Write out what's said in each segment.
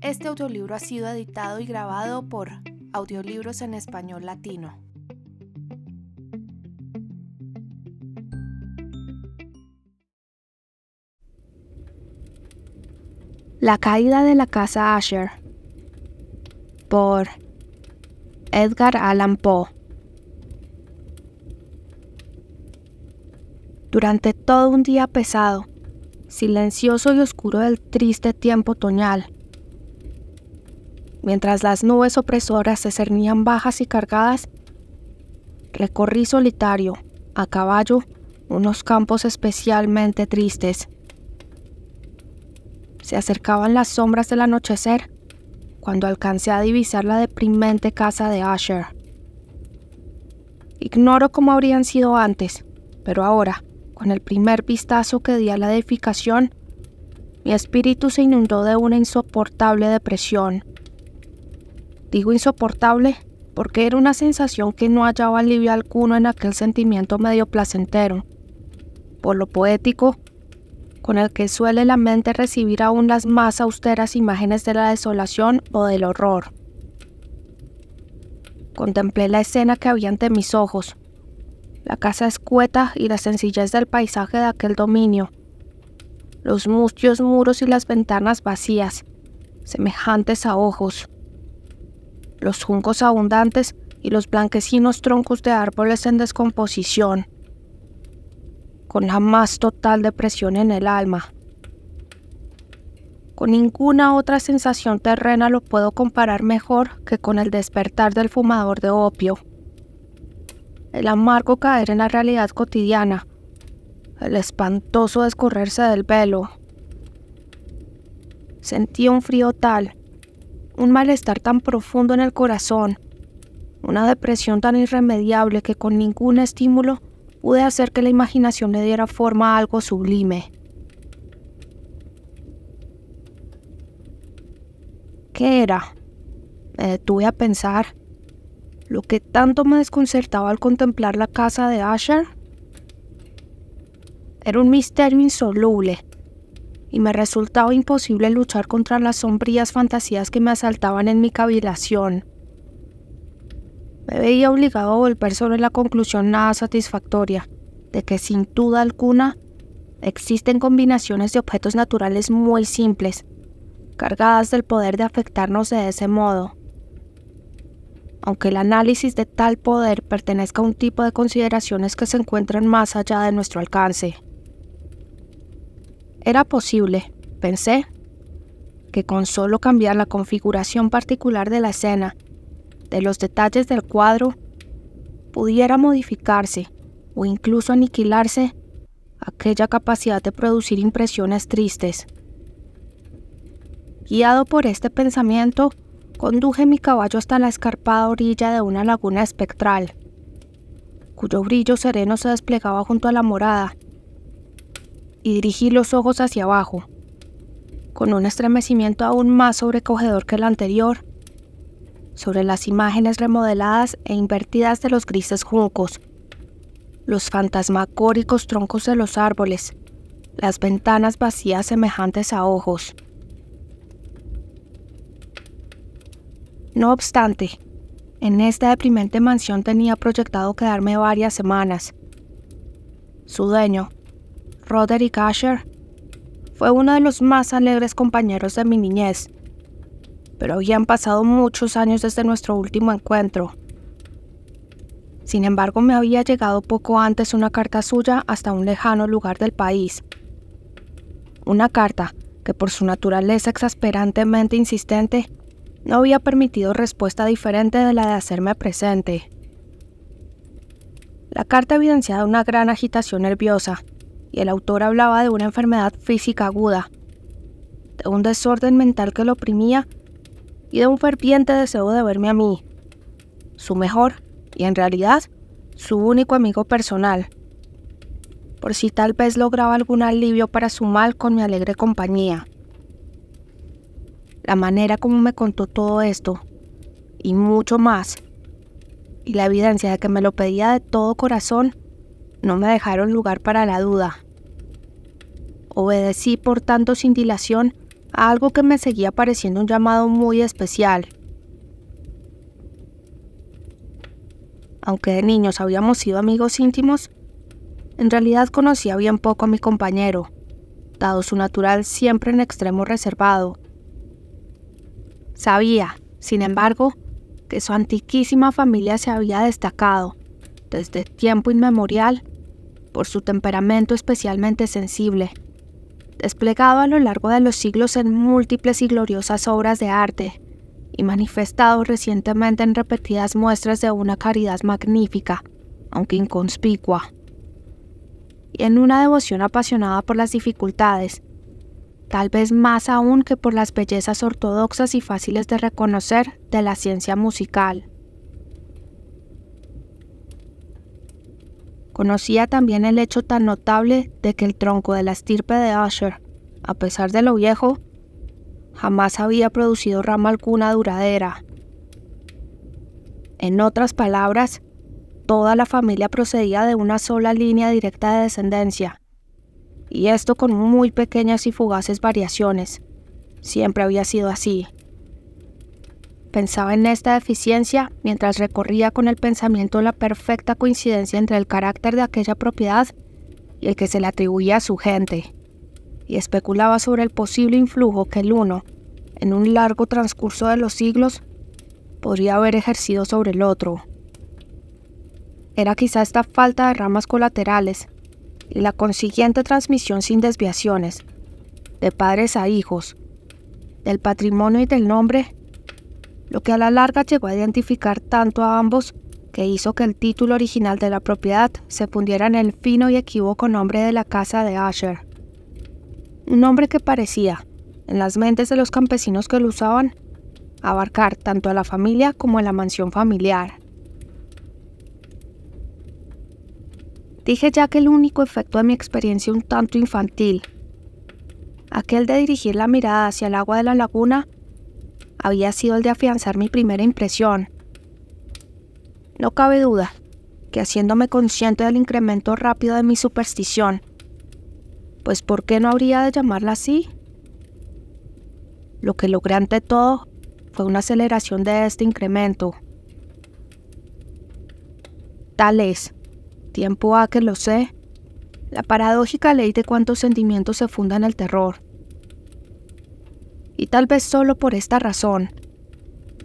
Este audiolibro ha sido editado y grabado por Audiolibros en Español Latino. La caída de la casa Asher por Edgar Allan Poe. Durante todo un día pesado, silencioso y oscuro del triste tiempo otoñal. Mientras las nubes opresoras se cernían bajas y cargadas, recorrí solitario, a caballo, unos campos especialmente tristes. Se acercaban las sombras del anochecer cuando alcancé a divisar la deprimente casa de Asher. Ignoro cómo habrían sido antes, pero ahora, con el primer vistazo que di a la edificación, mi espíritu se inundó de una insoportable depresión. Digo insoportable porque era una sensación que no hallaba alivio alguno en aquel sentimiento medio placentero, por lo poético, con el que suele la mente recibir aún las más austeras imágenes de la desolación o del horror. Contemplé la escena que había ante mis ojos, la casa escueta y la sencillez del paisaje de aquel dominio, los mustios muros y las ventanas vacías, semejantes a ojos, los juncos abundantes y los blanquecinos troncos de árboles en descomposición, con la más total depresión en el alma. Con ninguna otra sensación terrena lo puedo comparar mejor que con el despertar del fumador de opio el amargo caer en la realidad cotidiana, el espantoso descorrerse del velo. Sentí un frío tal, un malestar tan profundo en el corazón, una depresión tan irremediable que con ningún estímulo pude hacer que la imaginación le diera forma a algo sublime. ¿Qué era? Me detuve a pensar lo que tanto me desconcertaba al contemplar la casa de Asher era un misterio insoluble y me resultaba imposible luchar contra las sombrías fantasías que me asaltaban en mi cavilación. Me veía obligado a volver sobre la conclusión nada satisfactoria de que sin duda alguna existen combinaciones de objetos naturales muy simples, cargadas del poder de afectarnos de ese modo aunque el análisis de tal poder pertenezca a un tipo de consideraciones que se encuentran más allá de nuestro alcance. Era posible, pensé, que con solo cambiar la configuración particular de la escena, de los detalles del cuadro, pudiera modificarse o incluso aniquilarse aquella capacidad de producir impresiones tristes. Guiado por este pensamiento, Conduje mi caballo hasta la escarpada orilla de una laguna espectral, cuyo brillo sereno se desplegaba junto a la morada, y dirigí los ojos hacia abajo. Con un estremecimiento aún más sobrecogedor que el anterior, sobre las imágenes remodeladas e invertidas de los grises juncos, los fantasmagóricos troncos de los árboles, las ventanas vacías semejantes a ojos. No obstante, en esta deprimente mansión tenía proyectado quedarme varias semanas. Su dueño, Roderick Asher, fue uno de los más alegres compañeros de mi niñez, pero habían pasado muchos años desde nuestro último encuentro. Sin embargo, me había llegado poco antes una carta suya hasta un lejano lugar del país. Una carta que por su naturaleza exasperantemente insistente no había permitido respuesta diferente de la de hacerme presente. La carta evidenciaba una gran agitación nerviosa, y el autor hablaba de una enfermedad física aguda, de un desorden mental que lo oprimía y de un ferviente deseo de verme a mí, su mejor y en realidad su único amigo personal, por si tal vez lograba algún alivio para su mal con mi alegre compañía. La manera como me contó todo esto y mucho más, y la evidencia de que me lo pedía de todo corazón, no me dejaron lugar para la duda. Obedecí por tanto sin dilación a algo que me seguía pareciendo un llamado muy especial. Aunque de niños habíamos sido amigos íntimos, en realidad conocía bien poco a mi compañero, dado su natural siempre en extremo reservado Sabía, sin embargo, que su antiquísima familia se había destacado, desde tiempo inmemorial, por su temperamento especialmente sensible, desplegado a lo largo de los siglos en múltiples y gloriosas obras de arte, y manifestado recientemente en repetidas muestras de una caridad magnífica, aunque inconspicua, y en una devoción apasionada por las dificultades, tal vez más aún que por las bellezas ortodoxas y fáciles de reconocer de la ciencia musical. Conocía también el hecho tan notable de que el tronco de la estirpe de Usher, a pesar de lo viejo, jamás había producido rama alguna duradera. En otras palabras, toda la familia procedía de una sola línea directa de descendencia, y esto con muy pequeñas y fugaces variaciones. Siempre había sido así. Pensaba en esta deficiencia mientras recorría con el pensamiento la perfecta coincidencia entre el carácter de aquella propiedad y el que se le atribuía a su gente, y especulaba sobre el posible influjo que el uno, en un largo transcurso de los siglos, podría haber ejercido sobre el otro. Era quizá esta falta de ramas colaterales, y la consiguiente transmisión sin desviaciones, de padres a hijos, del patrimonio y del nombre, lo que a la larga llegó a identificar tanto a ambos que hizo que el título original de la propiedad se fundiera en el fino y equívoco nombre de la casa de Asher. Un nombre que parecía, en las mentes de los campesinos que lo usaban, abarcar tanto a la familia como a la mansión familiar. Dije ya que el único efecto de mi experiencia un tanto infantil, aquel de dirigir la mirada hacia el agua de la laguna, había sido el de afianzar mi primera impresión. No cabe duda que haciéndome consciente del incremento rápido de mi superstición, pues ¿por qué no habría de llamarla así? Lo que logré ante todo fue una aceleración de este incremento. Tal es Tiempo ha que lo sé. La paradójica ley de cuántos sentimientos se fundan el terror. Y tal vez solo por esta razón,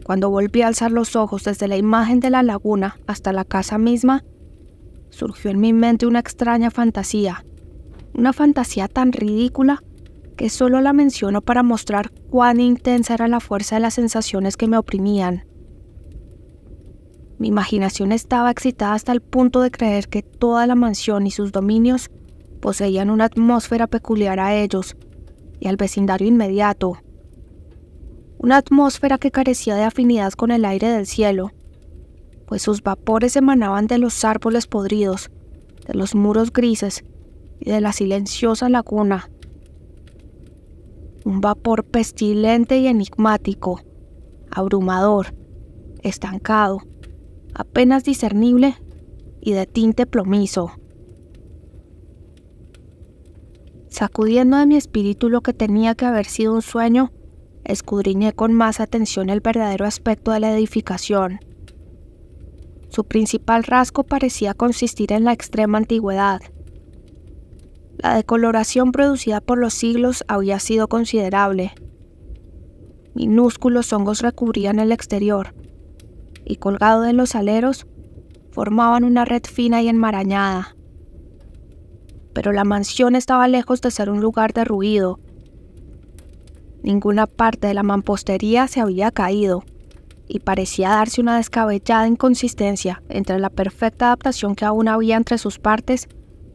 cuando volví a alzar los ojos desde la imagen de la laguna hasta la casa misma, surgió en mi mente una extraña fantasía, una fantasía tan ridícula que solo la menciono para mostrar cuán intensa era la fuerza de las sensaciones que me oprimían. Mi imaginación estaba excitada hasta el punto de creer que toda la mansión y sus dominios poseían una atmósfera peculiar a ellos y al vecindario inmediato. Una atmósfera que carecía de afinidad con el aire del cielo, pues sus vapores emanaban de los árboles podridos, de los muros grises y de la silenciosa laguna. Un vapor pestilente y enigmático, abrumador, estancado, apenas discernible y de tinte plomizo. Sacudiendo de mi espíritu lo que tenía que haber sido un sueño, escudriñé con más atención el verdadero aspecto de la edificación. Su principal rasgo parecía consistir en la extrema antigüedad. La decoloración producida por los siglos había sido considerable. Minúsculos hongos recubrían el exterior, y colgado de los aleros, formaban una red fina y enmarañada. Pero la mansión estaba lejos de ser un lugar derruido. Ninguna parte de la mampostería se había caído, y parecía darse una descabellada inconsistencia entre la perfecta adaptación que aún había entre sus partes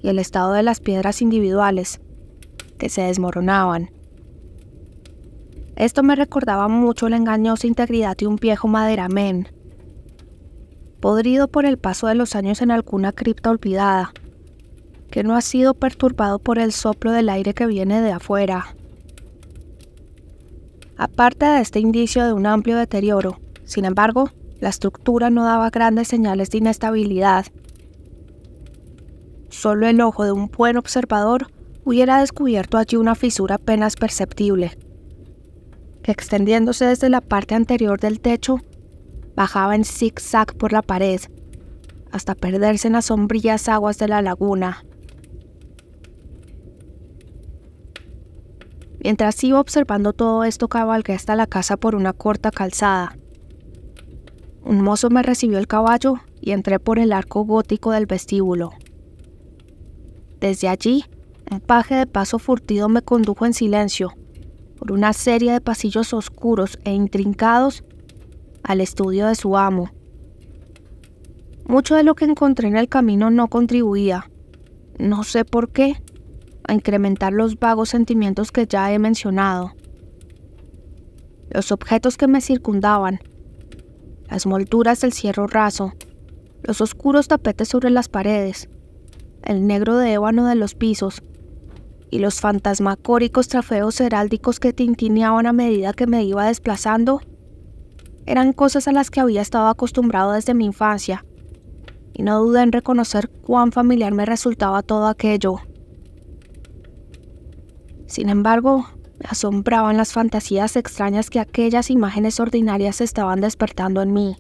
y el estado de las piedras individuales, que se desmoronaban. Esto me recordaba mucho la engañosa integridad de un viejo maderamen, podrido por el paso de los años en alguna cripta olvidada, que no ha sido perturbado por el soplo del aire que viene de afuera. Aparte de este indicio de un amplio deterioro, sin embargo, la estructura no daba grandes señales de inestabilidad. Solo el ojo de un buen observador hubiera descubierto allí una fisura apenas perceptible, que extendiéndose desde la parte anterior del techo bajaba en zigzag por la pared, hasta perderse en las sombrías aguas de la laguna. Mientras iba observando todo esto, cabalgué hasta la casa por una corta calzada. Un mozo me recibió el caballo y entré por el arco gótico del vestíbulo. Desde allí, un paje de paso furtido me condujo en silencio, por una serie de pasillos oscuros e intrincados al estudio de su amo. Mucho de lo que encontré en el camino no contribuía, no sé por qué, a incrementar los vagos sentimientos que ya he mencionado. Los objetos que me circundaban, las molduras del cierro raso, los oscuros tapetes sobre las paredes, el negro de ébano de los pisos y los fantasmacóricos trafeos heráldicos que tintineaban a medida que me iba desplazando, eran cosas a las que había estado acostumbrado desde mi infancia, y no dudé en reconocer cuán familiar me resultaba todo aquello. Sin embargo, me asombraban las fantasías extrañas que aquellas imágenes ordinarias estaban despertando en mí.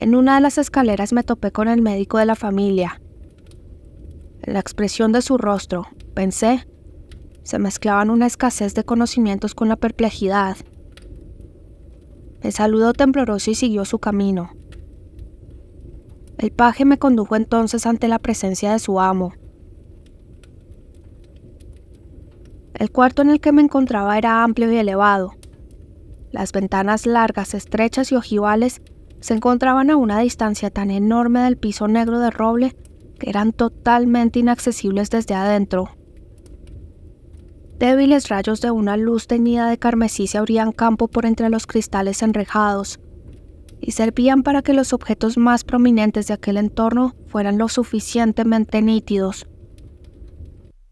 En una de las escaleras me topé con el médico de la familia. la expresión de su rostro, pensé, se mezclaban una escasez de conocimientos con la perplejidad me saludó tembloroso y siguió su camino. El paje me condujo entonces ante la presencia de su amo. El cuarto en el que me encontraba era amplio y elevado. Las ventanas largas, estrechas y ojivales se encontraban a una distancia tan enorme del piso negro de roble que eran totalmente inaccesibles desde adentro. Débiles rayos de una luz teñida de carmesí se abrían campo por entre los cristales enrejados y servían para que los objetos más prominentes de aquel entorno fueran lo suficientemente nítidos.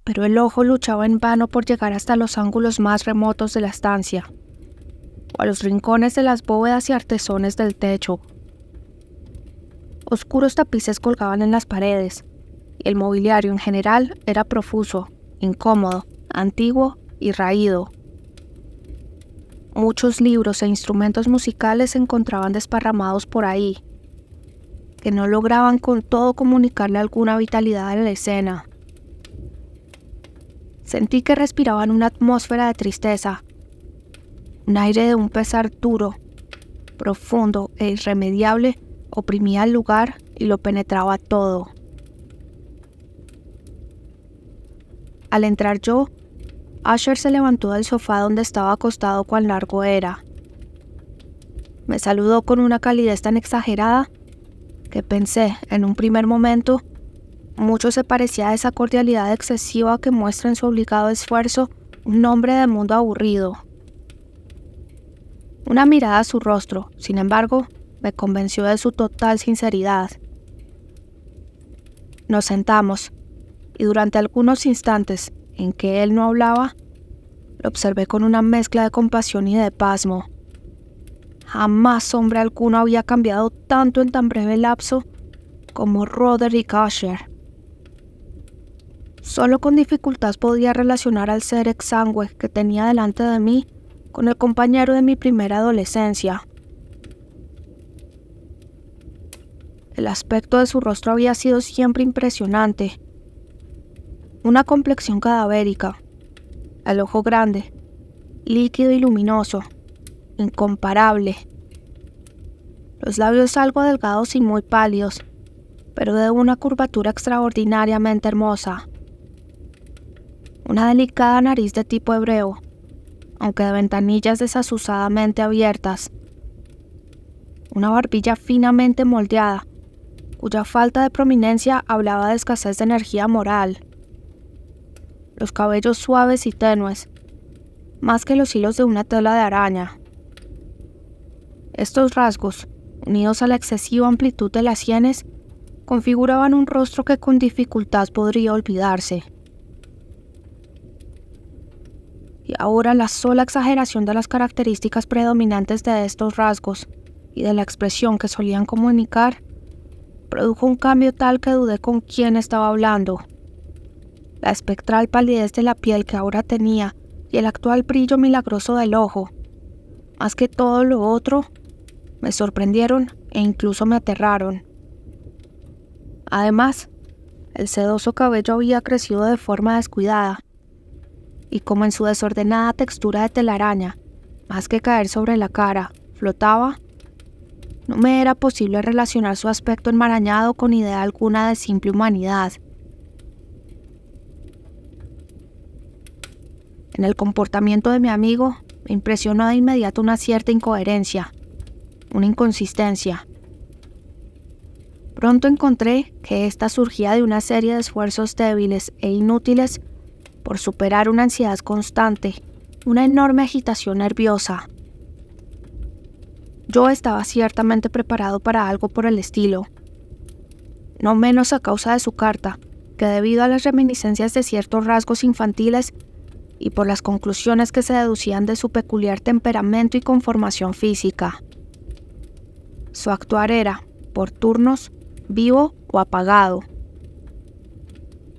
Pero el ojo luchaba en vano por llegar hasta los ángulos más remotos de la estancia, o a los rincones de las bóvedas y artesones del techo. Oscuros tapices colgaban en las paredes, y el mobiliario en general era profuso, incómodo antiguo y raído. Muchos libros e instrumentos musicales se encontraban desparramados por ahí, que no lograban con todo comunicarle alguna vitalidad a la escena. Sentí que respiraban una atmósfera de tristeza, un aire de un pesar duro, profundo e irremediable oprimía el lugar y lo penetraba todo. Al entrar yo, Asher se levantó del sofá donde estaba acostado cuán largo era. Me saludó con una calidez tan exagerada que pensé, en un primer momento, mucho se parecía a esa cordialidad excesiva que muestra en su obligado esfuerzo un hombre de mundo aburrido. Una mirada a su rostro, sin embargo, me convenció de su total sinceridad. Nos sentamos, y durante algunos instantes en que él no hablaba, lo observé con una mezcla de compasión y de pasmo. Jamás hombre alguno había cambiado tanto en tan breve lapso como Roderick Usher. Solo con dificultad podía relacionar al ser exangüe que tenía delante de mí con el compañero de mi primera adolescencia. El aspecto de su rostro había sido siempre impresionante, una complexión cadavérica, el ojo grande, líquido y luminoso, incomparable. Los labios algo delgados y muy pálidos, pero de una curvatura extraordinariamente hermosa. Una delicada nariz de tipo hebreo, aunque de ventanillas desasusadamente abiertas. Una barbilla finamente moldeada, cuya falta de prominencia hablaba de escasez de energía moral los cabellos suaves y tenues, más que los hilos de una tela de araña. Estos rasgos, unidos a la excesiva amplitud de las sienes, configuraban un rostro que con dificultad podría olvidarse. Y ahora la sola exageración de las características predominantes de estos rasgos y de la expresión que solían comunicar produjo un cambio tal que dudé con quién estaba hablando la espectral palidez de la piel que ahora tenía y el actual brillo milagroso del ojo. Más que todo lo otro, me sorprendieron e incluso me aterraron. Además, el sedoso cabello había crecido de forma descuidada, y como en su desordenada textura de telaraña, más que caer sobre la cara, flotaba, no me era posible relacionar su aspecto enmarañado con idea alguna de simple humanidad. En el comportamiento de mi amigo me impresionó de inmediato una cierta incoherencia, una inconsistencia. Pronto encontré que ésta surgía de una serie de esfuerzos débiles e inútiles por superar una ansiedad constante, una enorme agitación nerviosa. Yo estaba ciertamente preparado para algo por el estilo, no menos a causa de su carta, que debido a las reminiscencias de ciertos rasgos infantiles y por las conclusiones que se deducían de su peculiar temperamento y conformación física. Su actuar era, por turnos, vivo o apagado.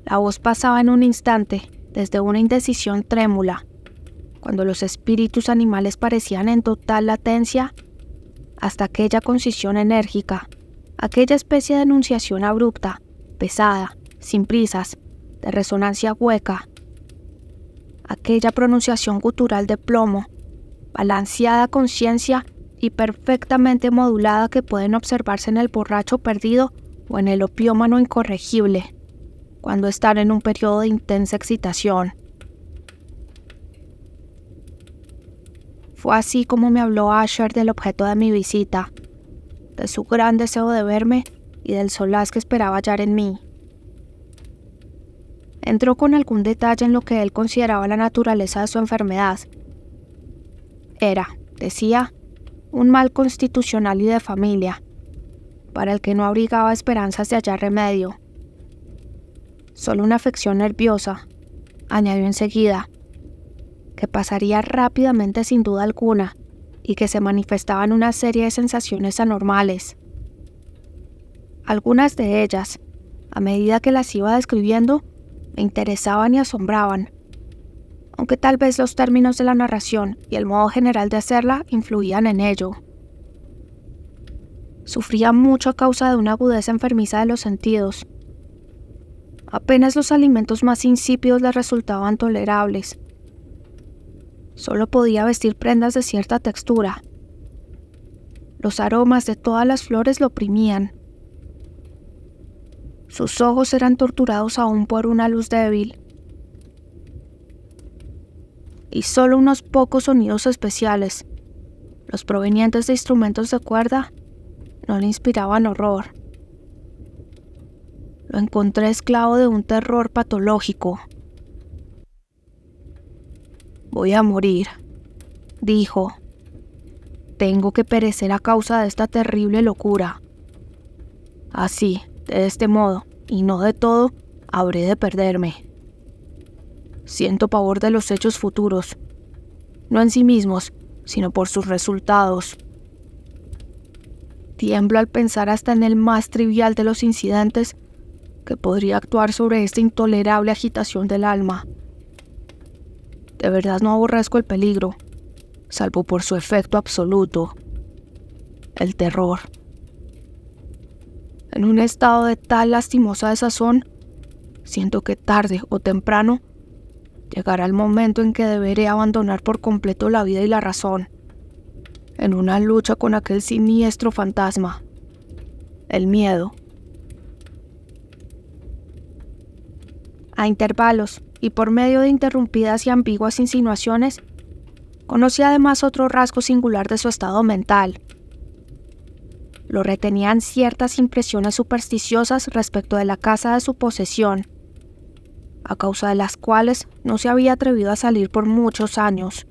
La voz pasaba en un instante, desde una indecisión trémula, cuando los espíritus animales parecían en total latencia, hasta aquella concisión enérgica, aquella especie de enunciación abrupta, pesada, sin prisas, de resonancia hueca, aquella pronunciación gutural de plomo, balanceada conciencia y perfectamente modulada que pueden observarse en el borracho perdido o en el opiómano incorregible, cuando están en un periodo de intensa excitación. Fue así como me habló Asher del objeto de mi visita, de su gran deseo de verme y del solaz que esperaba hallar en mí entró con algún detalle en lo que él consideraba la naturaleza de su enfermedad. Era, decía, un mal constitucional y de familia, para el que no abrigaba esperanzas de hallar remedio. Solo una afección nerviosa, añadió enseguida, que pasaría rápidamente sin duda alguna y que se manifestaban una serie de sensaciones anormales. Algunas de ellas, a medida que las iba describiendo, me interesaban y asombraban, aunque tal vez los términos de la narración y el modo general de hacerla influían en ello. Sufría mucho a causa de una agudeza enfermiza de los sentidos. Apenas los alimentos más insípidos le resultaban tolerables. Solo podía vestir prendas de cierta textura. Los aromas de todas las flores lo oprimían sus ojos eran torturados aún por una luz débil. Y solo unos pocos sonidos especiales, los provenientes de instrumentos de cuerda, no le inspiraban horror. Lo encontré esclavo de un terror patológico. Voy a morir, dijo. Tengo que perecer a causa de esta terrible locura. Así, de este modo, y no de todo, habré de perderme. Siento pavor de los hechos futuros, no en sí mismos, sino por sus resultados. Tiemblo al pensar hasta en el más trivial de los incidentes que podría actuar sobre esta intolerable agitación del alma. De verdad no aborrezco el peligro, salvo por su efecto absoluto, el terror en un estado de tal lastimosa desazón, siento que tarde o temprano llegará el momento en que deberé abandonar por completo la vida y la razón, en una lucha con aquel siniestro fantasma, el miedo. A intervalos y por medio de interrumpidas y ambiguas insinuaciones, conocí además otro rasgo singular de su estado mental, lo retenían ciertas impresiones supersticiosas respecto de la casa de su posesión, a causa de las cuales no se había atrevido a salir por muchos años.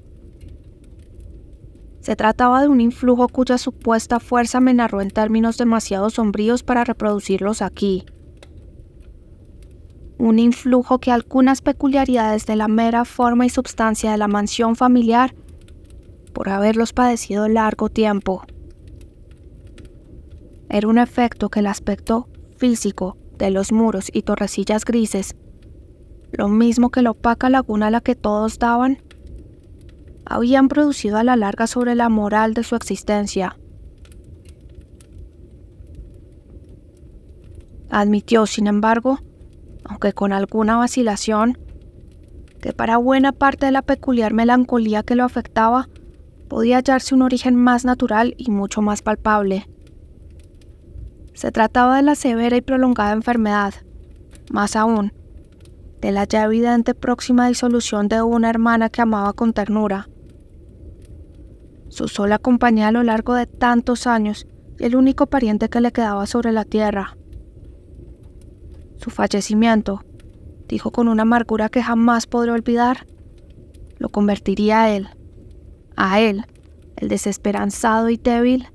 Se trataba de un influjo cuya supuesta fuerza me narró en términos demasiado sombríos para reproducirlos aquí. Un influjo que algunas peculiaridades de la mera forma y substancia de la mansión familiar, por haberlos padecido largo tiempo, era un efecto que el aspecto físico de los muros y torrecillas grises, lo mismo que la opaca laguna a la que todos daban, habían producido a la larga sobre la moral de su existencia. Admitió, sin embargo, aunque con alguna vacilación, que para buena parte de la peculiar melancolía que lo afectaba, podía hallarse un origen más natural y mucho más palpable. Se trataba de la severa y prolongada enfermedad, más aún, de la ya evidente próxima disolución de una hermana que amaba con ternura. Su sola compañía a lo largo de tantos años y el único pariente que le quedaba sobre la tierra. Su fallecimiento, dijo con una amargura que jamás podré olvidar, lo convertiría a él, a él, el desesperanzado y débil,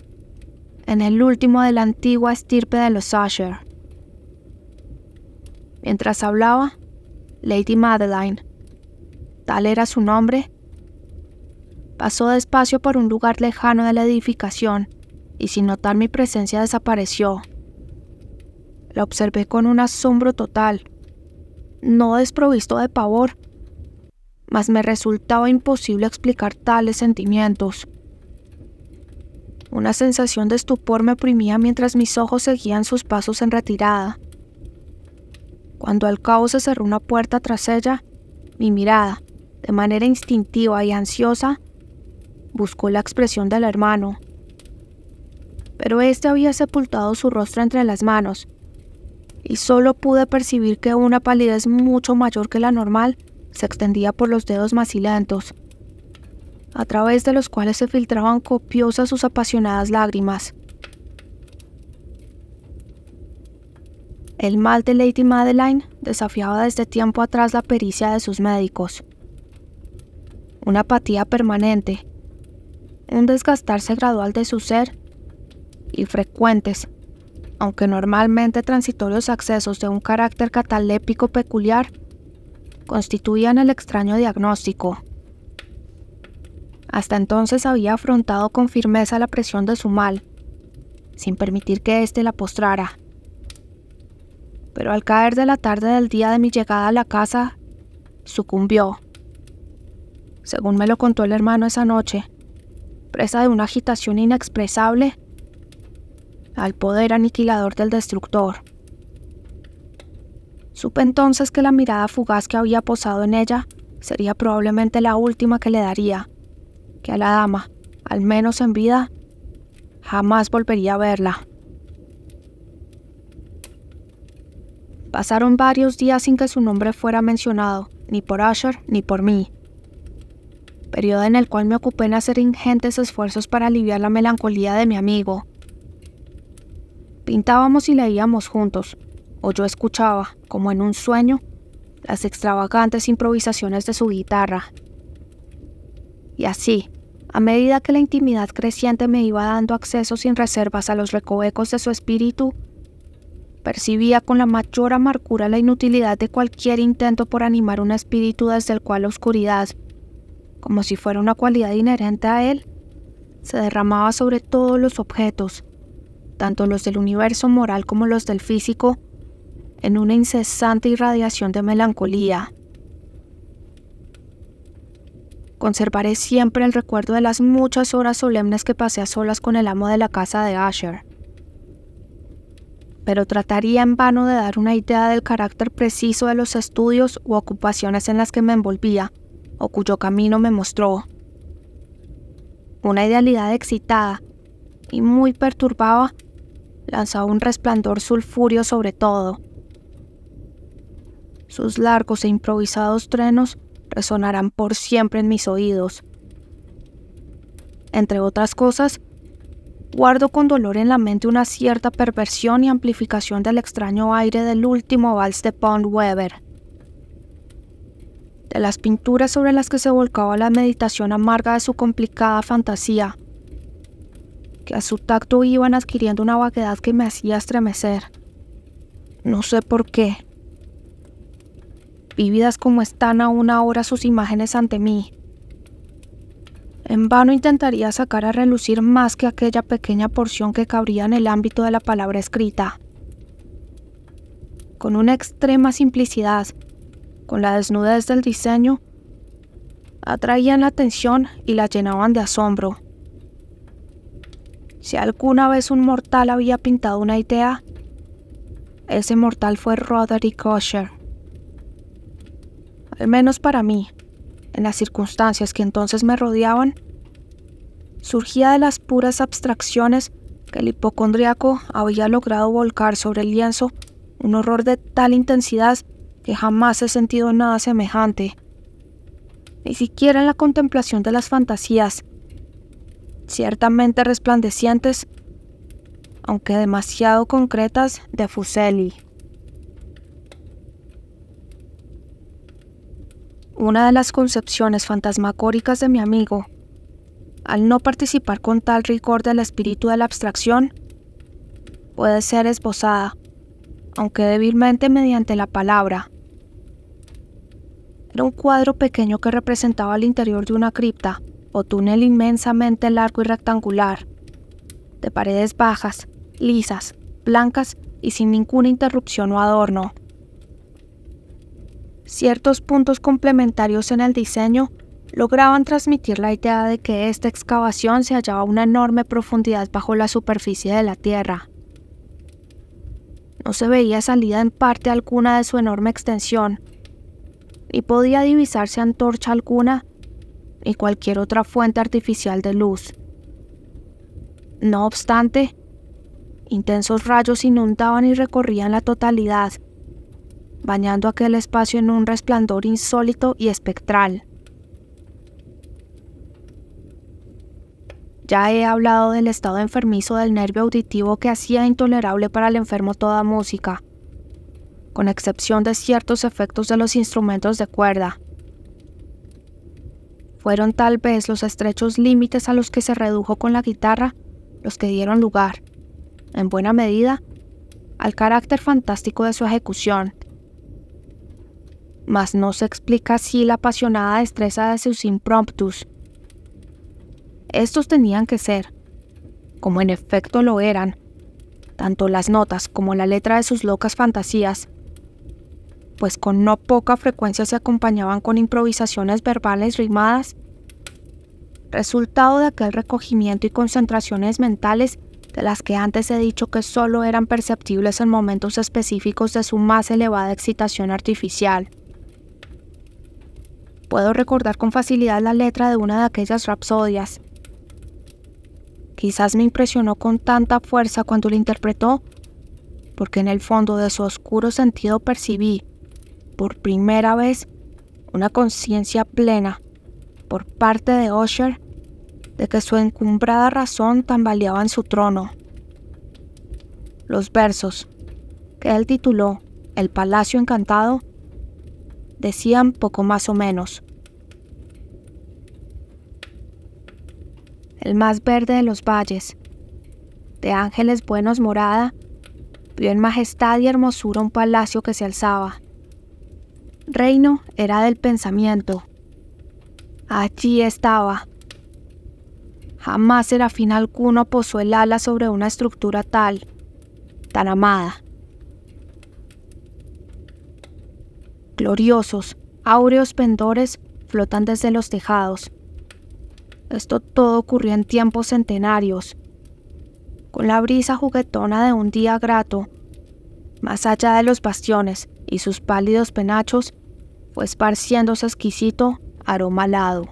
en el último de la antigua estirpe de los Asher. Mientras hablaba, Lady Madeline, tal era su nombre, pasó despacio por un lugar lejano de la edificación y sin notar mi presencia desapareció. La observé con un asombro total, no desprovisto de pavor, mas me resultaba imposible explicar tales sentimientos. Una sensación de estupor me oprimía mientras mis ojos seguían sus pasos en retirada. Cuando al cabo se cerró una puerta tras ella, mi mirada, de manera instintiva y ansiosa, buscó la expresión del hermano. Pero éste había sepultado su rostro entre las manos, y solo pude percibir que una palidez mucho mayor que la normal se extendía por los dedos macilentos a través de los cuales se filtraban copiosas sus apasionadas lágrimas. El mal de Lady Madeline desafiaba desde tiempo atrás la pericia de sus médicos. Una apatía permanente, un desgastarse gradual de su ser y frecuentes, aunque normalmente transitorios accesos de un carácter catalépico peculiar, constituían el extraño diagnóstico. Hasta entonces había afrontado con firmeza la presión de su mal, sin permitir que éste la postrara. Pero al caer de la tarde del día de mi llegada a la casa, sucumbió. Según me lo contó el hermano esa noche, presa de una agitación inexpresable, al poder aniquilador del destructor. Supe entonces que la mirada fugaz que había posado en ella sería probablemente la última que le daría, que a la dama, al menos en vida, jamás volvería a verla. Pasaron varios días sin que su nombre fuera mencionado, ni por Asher ni por mí. Periodo en el cual me ocupé en hacer ingentes esfuerzos para aliviar la melancolía de mi amigo. Pintábamos y leíamos juntos, o yo escuchaba, como en un sueño, las extravagantes improvisaciones de su guitarra. Y así, a medida que la intimidad creciente me iba dando acceso sin reservas a los recovecos de su espíritu, percibía con la mayor amargura la inutilidad de cualquier intento por animar un espíritu desde el cual la oscuridad, como si fuera una cualidad inherente a él, se derramaba sobre todos los objetos, tanto los del universo moral como los del físico, en una incesante irradiación de melancolía, Conservaré siempre el recuerdo de las muchas horas solemnes que pasé a solas con el amo de la casa de Asher. Pero trataría en vano de dar una idea del carácter preciso de los estudios u ocupaciones en las que me envolvía, o cuyo camino me mostró. Una idealidad excitada y muy perturbada lanzaba un resplandor sulfúreo sobre todo. Sus largos e improvisados trenos resonarán por siempre en mis oídos. Entre otras cosas, guardo con dolor en la mente una cierta perversión y amplificación del extraño aire del último vals de Pond Weber. De las pinturas sobre las que se volcaba la meditación amarga de su complicada fantasía, que a su tacto iban adquiriendo una vaguedad que me hacía estremecer. No sé por qué vívidas como están aún ahora sus imágenes ante mí. En vano intentaría sacar a relucir más que aquella pequeña porción que cabría en el ámbito de la palabra escrita. Con una extrema simplicidad, con la desnudez del diseño, atraían la atención y la llenaban de asombro. Si alguna vez un mortal había pintado una idea, ese mortal fue Roderick Osher al menos para mí, en las circunstancias que entonces me rodeaban, surgía de las puras abstracciones que el hipocondriaco había logrado volcar sobre el lienzo un horror de tal intensidad que jamás he sentido nada semejante, ni siquiera en la contemplación de las fantasías, ciertamente resplandecientes, aunque demasiado concretas, de Fuseli. una de las concepciones fantasmacóricas de mi amigo. Al no participar con tal rigor del espíritu de la abstracción, puede ser esbozada, aunque débilmente mediante la palabra. Era un cuadro pequeño que representaba el interior de una cripta o túnel inmensamente largo y rectangular, de paredes bajas, lisas, blancas y sin ninguna interrupción o adorno. Ciertos puntos complementarios en el diseño lograban transmitir la idea de que esta excavación se hallaba a una enorme profundidad bajo la superficie de la Tierra. No se veía salida en parte alguna de su enorme extensión, ni podía divisarse antorcha alguna ni cualquier otra fuente artificial de luz. No obstante, intensos rayos inundaban y recorrían la totalidad, bañando aquel espacio en un resplandor insólito y espectral. Ya he hablado del estado enfermizo del nervio auditivo que hacía intolerable para el enfermo toda música, con excepción de ciertos efectos de los instrumentos de cuerda. Fueron tal vez los estrechos límites a los que se redujo con la guitarra los que dieron lugar, en buena medida, al carácter fantástico de su ejecución mas no se explica así la apasionada destreza de sus impromptus. Estos tenían que ser, como en efecto lo eran, tanto las notas como la letra de sus locas fantasías, pues con no poca frecuencia se acompañaban con improvisaciones verbales rimadas, resultado de aquel recogimiento y concentraciones mentales de las que antes he dicho que solo eran perceptibles en momentos específicos de su más elevada excitación artificial puedo recordar con facilidad la letra de una de aquellas rapsodias. Quizás me impresionó con tanta fuerza cuando la interpretó, porque en el fondo de su oscuro sentido percibí, por primera vez, una conciencia plena por parte de Osher de que su encumbrada razón tambaleaba en su trono. Los versos, que él tituló El Palacio Encantado, decían poco más o menos. el más verde de los valles, de ángeles buenos morada, vio en majestad y hermosura un palacio que se alzaba. Reino era del pensamiento. Allí estaba. Jamás serafín alguno posó el ala sobre una estructura tal, tan amada. Gloriosos, áureos pendores flotan desde los tejados, esto todo ocurrió en tiempos centenarios, con la brisa juguetona de un día grato. Más allá de los bastiones y sus pálidos penachos, fue esparciéndose exquisito aroma alado.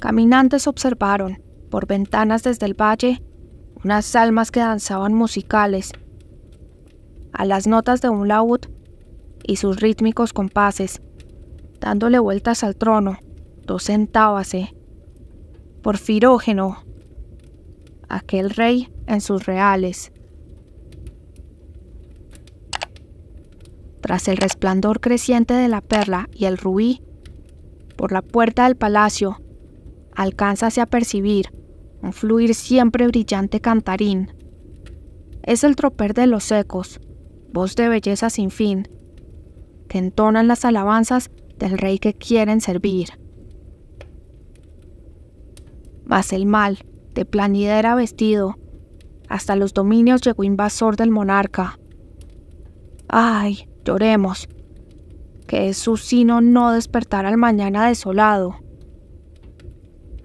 Caminantes observaron, por ventanas desde el valle, unas almas que danzaban musicales, a las notas de un laúd y sus rítmicos compases, dándole vueltas al trono. dosentábase, eh. sentábase. Porfirógeno, aquel rey en sus reales. Tras el resplandor creciente de la perla y el rubí, por la puerta del palacio, alcánzase a percibir un fluir siempre brillante cantarín. Es el troper de los ecos, voz de belleza sin fin, que entonan las alabanzas el rey que quieren servir. Mas el mal, de planidera vestido, hasta los dominios llegó invasor del monarca. Ay, lloremos, que es su sino no despertar al mañana desolado.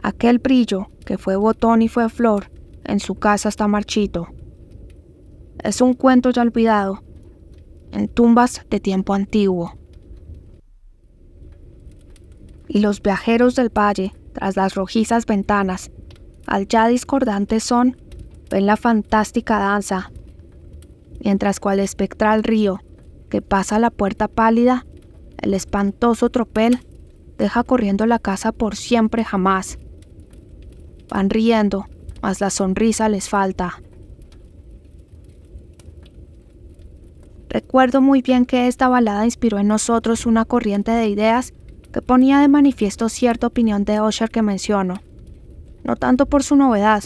Aquel brillo, que fue botón y fue flor, en su casa está marchito. Es un cuento ya olvidado, en tumbas de tiempo antiguo y los viajeros del valle tras las rojizas ventanas, al ya discordante son, ven la fantástica danza, mientras cual espectral río que pasa la puerta pálida, el espantoso tropel deja corriendo la casa por siempre jamás. Van riendo, mas la sonrisa les falta. Recuerdo muy bien que esta balada inspiró en nosotros una corriente de ideas que ponía de manifiesto cierta opinión de Osher que menciono, no tanto por su novedad,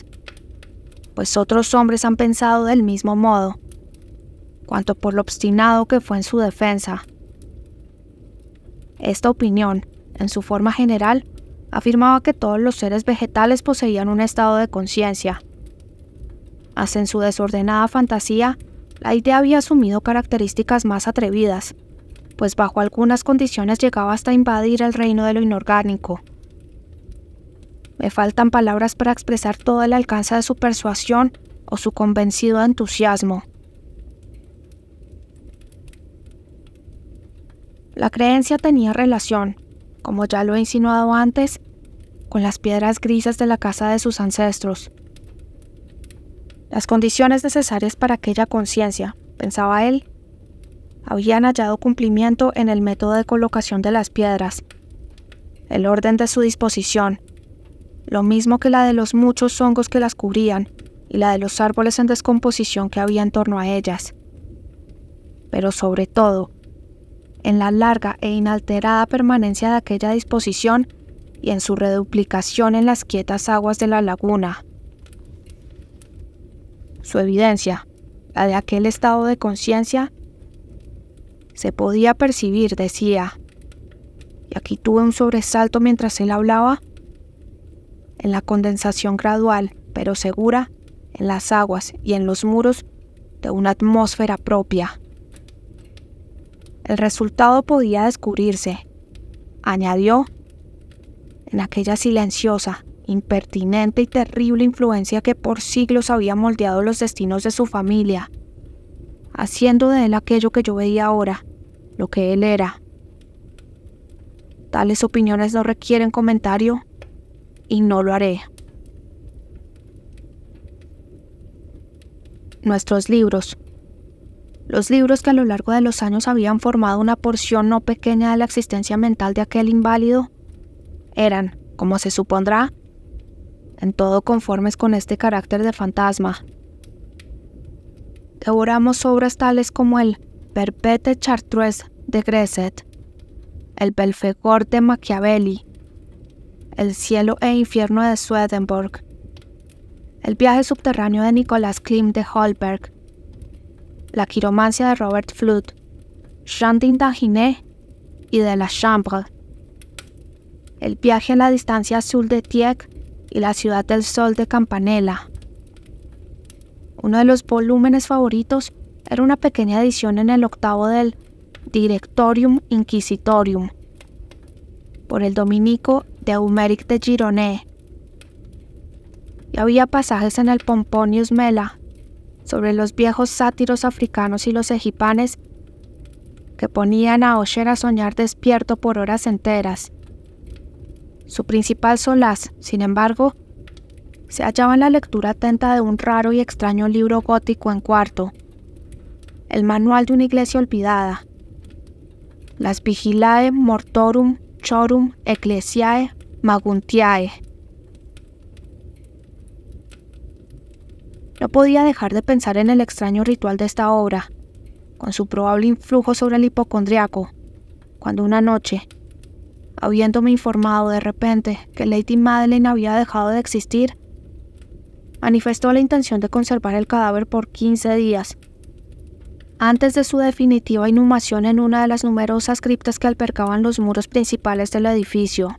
pues otros hombres han pensado del mismo modo, cuanto por lo obstinado que fue en su defensa. Esta opinión, en su forma general, afirmaba que todos los seres vegetales poseían un estado de conciencia. Hasta en su desordenada fantasía, la idea había asumido características más atrevidas, pues bajo algunas condiciones llegaba hasta invadir el reino de lo inorgánico. Me faltan palabras para expresar todo el alcance de su persuasión o su convencido entusiasmo. La creencia tenía relación, como ya lo he insinuado antes, con las piedras grises de la casa de sus ancestros. Las condiciones necesarias para aquella conciencia, pensaba él, habían hallado cumplimiento en el método de colocación de las piedras, el orden de su disposición, lo mismo que la de los muchos hongos que las cubrían y la de los árboles en descomposición que había en torno a ellas. Pero sobre todo, en la larga e inalterada permanencia de aquella disposición y en su reduplicación en las quietas aguas de la laguna. Su evidencia, la de aquel estado de conciencia, se podía percibir, decía. Y aquí tuve un sobresalto mientras él hablaba. En la condensación gradual, pero segura, en las aguas y en los muros de una atmósfera propia. El resultado podía descubrirse, añadió, en aquella silenciosa, impertinente y terrible influencia que por siglos había moldeado los destinos de su familia haciendo de él aquello que yo veía ahora, lo que él era. Tales opiniones no requieren comentario y no lo haré. Nuestros libros. Los libros que a lo largo de los años habían formado una porción no pequeña de la existencia mental de aquel inválido eran, como se supondrá, en todo conformes con este carácter de fantasma, devoramos obras tales como el Perpete Chartreuse de Gresset, el Belfegor de Machiavelli, el Cielo e Infierno de Swedenborg, el Viaje Subterráneo de Nicolas Klim de Holberg, la Quiromancia de Robert Flood, Chandin d'Aginé y de la Chambre, el Viaje en la Distancia Azul de Tieck y la Ciudad del Sol de Campanella. Uno de los volúmenes favoritos era una pequeña edición en el octavo del Directorium Inquisitorium por el dominico de Eumeric de Gironé. Y había pasajes en el Pomponius Mela sobre los viejos sátiros africanos y los egipanes que ponían a Osher a soñar despierto por horas enteras. Su principal solaz, sin embargo, se hallaba en la lectura atenta de un raro y extraño libro gótico en cuarto, el manual de una iglesia olvidada, las Vigilae Mortorum Chorum Ecclesiae Maguntiae. No podía dejar de pensar en el extraño ritual de esta obra, con su probable influjo sobre el hipocondriaco, cuando una noche, habiéndome informado de repente que Lady Madeleine había dejado de existir, manifestó la intención de conservar el cadáver por 15 días. Antes de su definitiva inhumación en una de las numerosas criptas que albergaban los muros principales del edificio.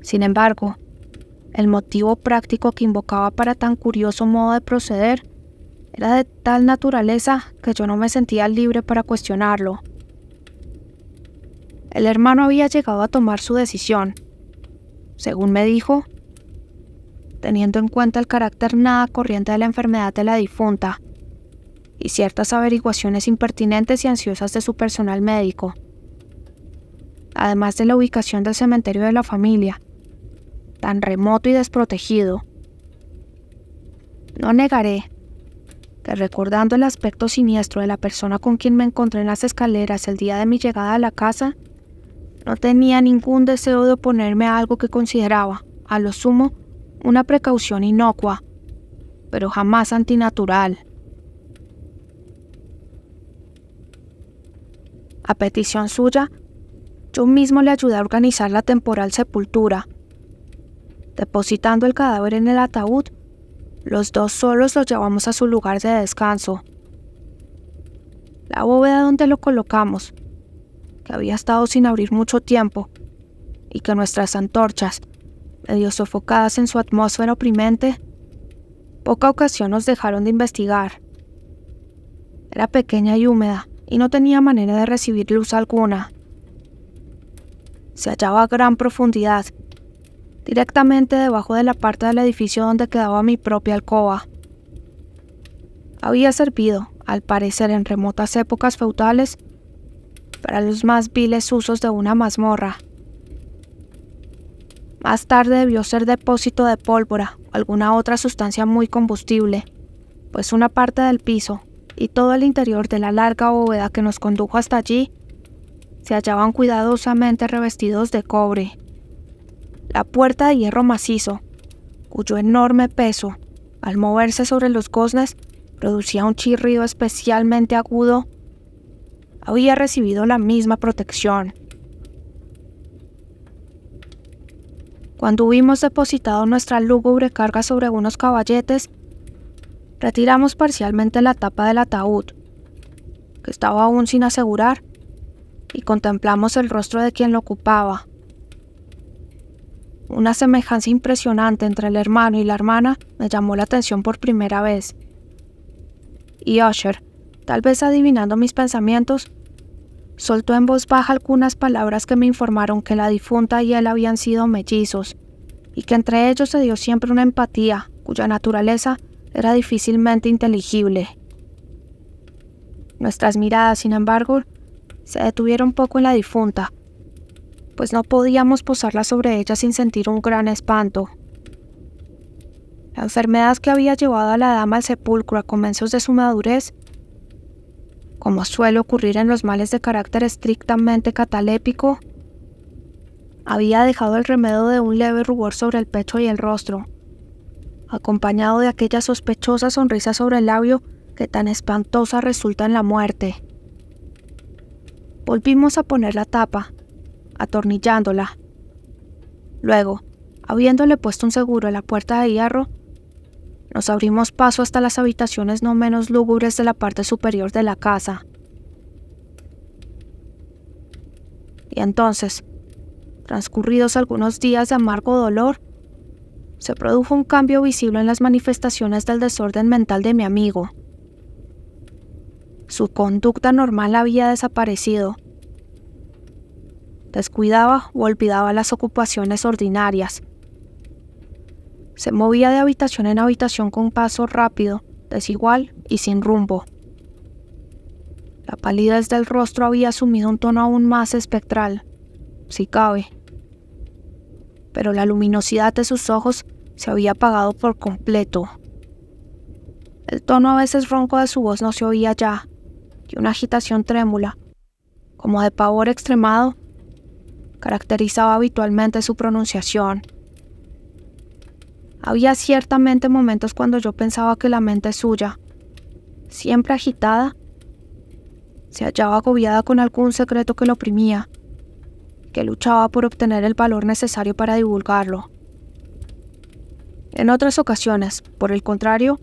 Sin embargo, el motivo práctico que invocaba para tan curioso modo de proceder era de tal naturaleza que yo no me sentía libre para cuestionarlo. El hermano había llegado a tomar su decisión, según me dijo, teniendo en cuenta el carácter nada corriente de la enfermedad de la difunta y ciertas averiguaciones impertinentes y ansiosas de su personal médico, además de la ubicación del cementerio de la familia, tan remoto y desprotegido. No negaré que recordando el aspecto siniestro de la persona con quien me encontré en las escaleras el día de mi llegada a la casa, no tenía ningún deseo de oponerme a algo que consideraba, a lo sumo, una precaución inocua, pero jamás antinatural. A petición suya, yo mismo le ayudé a organizar la temporal sepultura. Depositando el cadáver en el ataúd, los dos solos lo llevamos a su lugar de descanso. La bóveda donde lo colocamos, que había estado sin abrir mucho tiempo, y que nuestras antorchas, medio sofocadas en su atmósfera oprimente, poca ocasión nos dejaron de investigar. Era pequeña y húmeda, y no tenía manera de recibir luz alguna. Se hallaba a gran profundidad, directamente debajo de la parte del edificio donde quedaba mi propia alcoba. Había servido, al parecer en remotas épocas feudales, para los más viles usos de una mazmorra. Más tarde debió ser depósito de pólvora o alguna otra sustancia muy combustible, pues una parte del piso y todo el interior de la larga bóveda que nos condujo hasta allí se hallaban cuidadosamente revestidos de cobre. La puerta de hierro macizo, cuyo enorme peso, al moverse sobre los goznes, producía un chirrido especialmente agudo había recibido la misma protección. Cuando hubimos depositado nuestra lúgubre carga sobre unos caballetes, retiramos parcialmente la tapa del ataúd, que estaba aún sin asegurar, y contemplamos el rostro de quien lo ocupaba. Una semejanza impresionante entre el hermano y la hermana me llamó la atención por primera vez. Y Usher, tal vez adivinando mis pensamientos, Soltó en voz baja algunas palabras que me informaron que la difunta y él habían sido mellizos, y que entre ellos se dio siempre una empatía cuya naturaleza era difícilmente inteligible. Nuestras miradas, sin embargo, se detuvieron poco en la difunta, pues no podíamos posarla sobre ella sin sentir un gran espanto. La enfermedad que había llevado a la dama al sepulcro a comienzos de su madurez como suele ocurrir en los males de carácter estrictamente catalépico, había dejado el remedio de un leve rubor sobre el pecho y el rostro, acompañado de aquella sospechosa sonrisa sobre el labio que tan espantosa resulta en la muerte. Volvimos a poner la tapa, atornillándola. Luego, habiéndole puesto un seguro a la puerta de hierro, nos abrimos paso hasta las habitaciones no menos lúgubres de la parte superior de la casa. Y entonces, transcurridos algunos días de amargo dolor, se produjo un cambio visible en las manifestaciones del desorden mental de mi amigo. Su conducta normal había desaparecido. Descuidaba o olvidaba las ocupaciones ordinarias, se movía de habitación en habitación con paso rápido, desigual y sin rumbo. La palidez del rostro había asumido un tono aún más espectral, si cabe. Pero la luminosidad de sus ojos se había apagado por completo. El tono a veces ronco de su voz no se oía ya, y una agitación trémula, como de pavor extremado, caracterizaba habitualmente su pronunciación. Había ciertamente momentos cuando yo pensaba que la mente suya, siempre agitada, se hallaba agobiada con algún secreto que lo oprimía, que luchaba por obtener el valor necesario para divulgarlo. En otras ocasiones, por el contrario,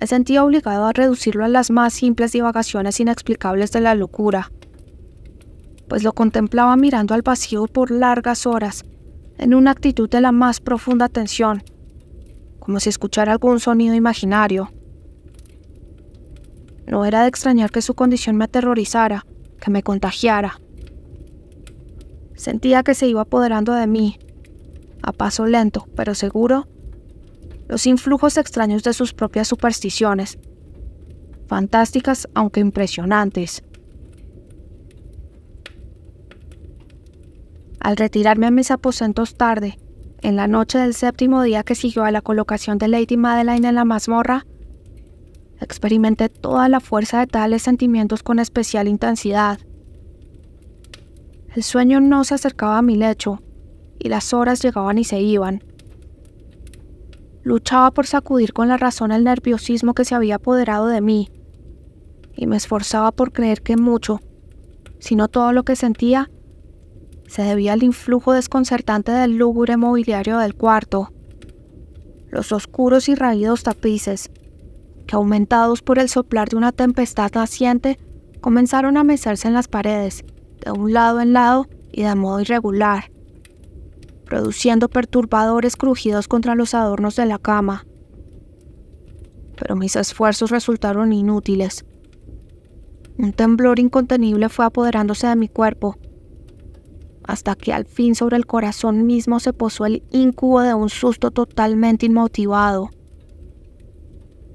me sentía obligado a reducirlo a las más simples divagaciones inexplicables de la locura, pues lo contemplaba mirando al vacío por largas horas en una actitud de la más profunda tensión, como si escuchara algún sonido imaginario. No era de extrañar que su condición me aterrorizara, que me contagiara. Sentía que se iba apoderando de mí, a paso lento pero seguro, los influjos extraños de sus propias supersticiones, fantásticas aunque impresionantes. Al retirarme a mis aposentos tarde, en la noche del séptimo día que siguió a la colocación de Lady Madeline en la mazmorra, experimenté toda la fuerza de tales sentimientos con especial intensidad. El sueño no se acercaba a mi lecho, y las horas llegaban y se iban. Luchaba por sacudir con la razón el nerviosismo que se había apoderado de mí, y me esforzaba por creer que mucho, si no todo lo que sentía, se debía al influjo desconcertante del lúgubre mobiliario del cuarto, los oscuros y raídos tapices, que aumentados por el soplar de una tempestad naciente, comenzaron a mecerse en las paredes, de un lado en lado y de modo irregular, produciendo perturbadores crujidos contra los adornos de la cama. Pero mis esfuerzos resultaron inútiles. Un temblor incontenible fue apoderándose de mi cuerpo, hasta que al fin sobre el corazón mismo se posó el incubo de un susto totalmente inmotivado.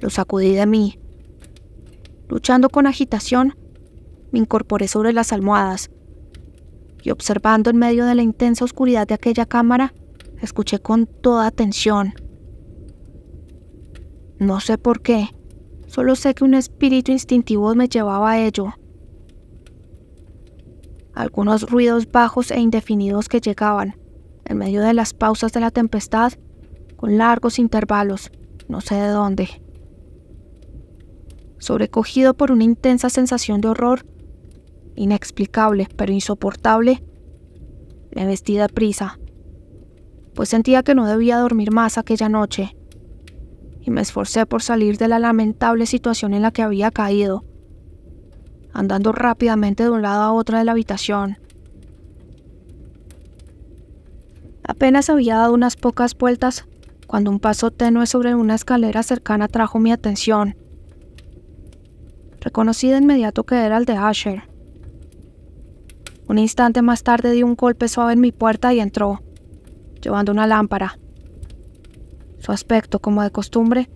Lo sacudí de mí. Luchando con agitación, me incorporé sobre las almohadas y observando en medio de la intensa oscuridad de aquella cámara, escuché con toda atención. No sé por qué, solo sé que un espíritu instintivo me llevaba a ello algunos ruidos bajos e indefinidos que llegaban, en medio de las pausas de la tempestad, con largos intervalos, no sé de dónde. Sobrecogido por una intensa sensación de horror, inexplicable pero insoportable, me vestí de prisa, pues sentía que no debía dormir más aquella noche, y me esforcé por salir de la lamentable situación en la que había caído andando rápidamente de un lado a otro de la habitación. Apenas había dado unas pocas vueltas cuando un paso tenue sobre una escalera cercana trajo mi atención. Reconocí de inmediato que era el de Asher. Un instante más tarde di un golpe suave en mi puerta y entró, llevando una lámpara. Su aspecto, como de costumbre,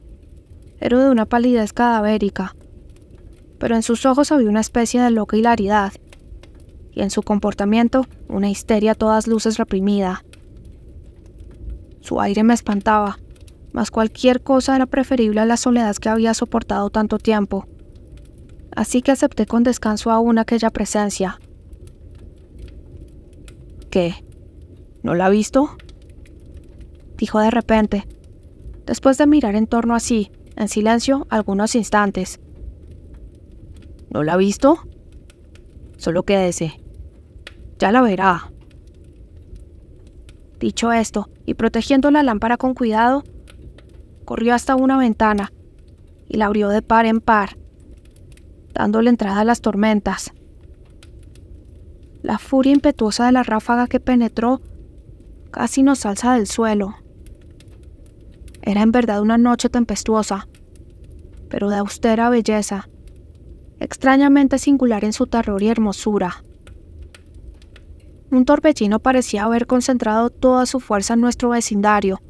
era de una palidez cadavérica pero en sus ojos había una especie de loca hilaridad y en su comportamiento una histeria a todas luces reprimida. Su aire me espantaba, mas cualquier cosa era preferible a la soledad que había soportado tanto tiempo. Así que acepté con descanso aún aquella presencia. ¿Qué? ¿No la ha visto? Dijo de repente, después de mirar en torno a sí, en silencio, algunos instantes. ¿No la ha visto? Solo quédese. Ya la verá. Dicho esto, y protegiendo la lámpara con cuidado, corrió hasta una ventana y la abrió de par en par, dándole entrada a las tormentas. La furia impetuosa de la ráfaga que penetró casi nos alza del suelo. Era en verdad una noche tempestuosa, pero de austera belleza extrañamente singular en su terror y hermosura. Un torbellino parecía haber concentrado toda su fuerza en nuestro vecindario,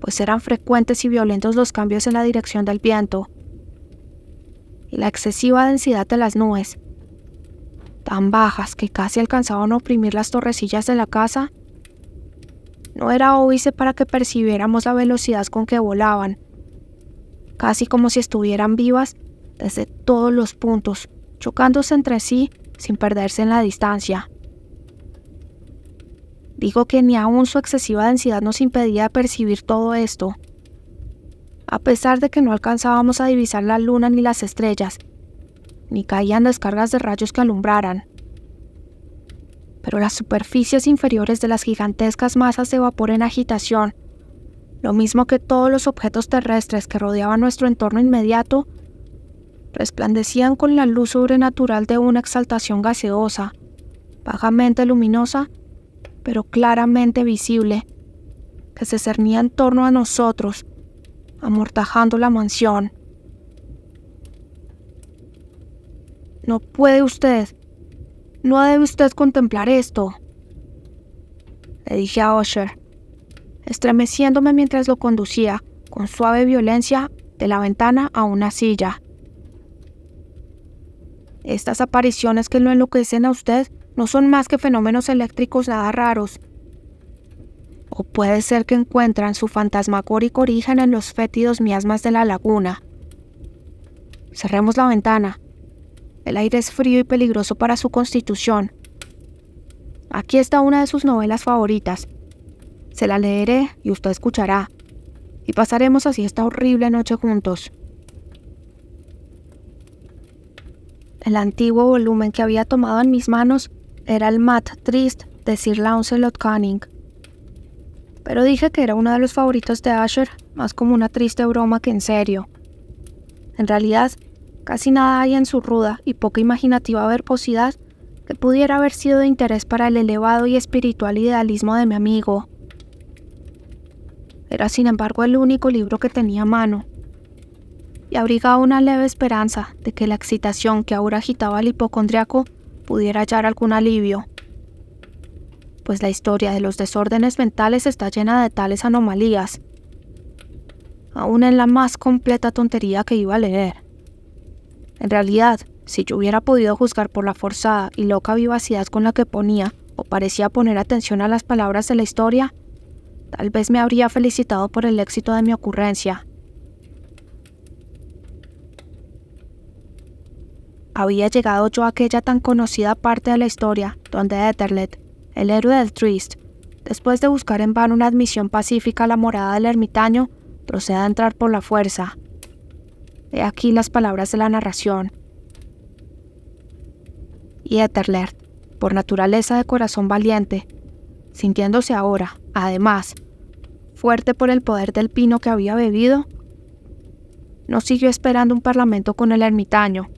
pues eran frecuentes y violentos los cambios en la dirección del viento y la excesiva densidad de las nubes, tan bajas que casi alcanzaban a oprimir las torrecillas de la casa, no era óbice para que percibiéramos la velocidad con que volaban, casi como si estuvieran vivas desde todos los puntos, chocándose entre sí sin perderse en la distancia. Digo que ni aún su excesiva densidad nos impedía percibir todo esto. A pesar de que no alcanzábamos a divisar la luna ni las estrellas, ni caían descargas de rayos que alumbraran, pero las superficies inferiores de las gigantescas masas de vapor en agitación, lo mismo que todos los objetos terrestres que rodeaban nuestro entorno inmediato, resplandecían con la luz sobrenatural de una exaltación gaseosa, vagamente luminosa, pero claramente visible, que se cernía en torno a nosotros, amortajando la mansión. No puede usted, no debe usted contemplar esto, le dije a Usher, estremeciéndome mientras lo conducía con suave violencia de la ventana a una silla. Estas apariciones que lo enloquecen a usted no son más que fenómenos eléctricos nada raros. O puede ser que encuentran su fantasmagórico origen en los fétidos miasmas de la laguna. Cerremos la ventana. El aire es frío y peligroso para su constitución. Aquí está una de sus novelas favoritas. Se la leeré y usted escuchará. Y pasaremos así esta horrible noche juntos. El antiguo volumen que había tomado en mis manos era el Mat Trist de Sir Launcelot Cunning. Pero dije que era uno de los favoritos de Asher, más como una triste broma que en serio. En realidad, casi nada hay en su ruda y poca imaginativa verbosidad que pudiera haber sido de interés para el elevado y espiritual idealismo de mi amigo. Era sin embargo el único libro que tenía a mano, y abrigaba una leve esperanza de que la excitación que ahora agitaba al hipocondriaco pudiera hallar algún alivio. Pues la historia de los desórdenes mentales está llena de tales anomalías, aún en la más completa tontería que iba a leer. En realidad, si yo hubiera podido juzgar por la forzada y loca vivacidad con la que ponía o parecía poner atención a las palabras de la historia, tal vez me habría felicitado por el éxito de mi ocurrencia. había llegado yo a aquella tan conocida parte de la historia donde Etherlet, el héroe del Trist, después de buscar en vano una admisión pacífica a la morada del ermitaño, procede a entrar por la fuerza. He aquí las palabras de la narración. Y Etherlet, por naturaleza de corazón valiente, sintiéndose ahora, además, fuerte por el poder del pino que había bebido, no siguió esperando un parlamento con el ermitaño,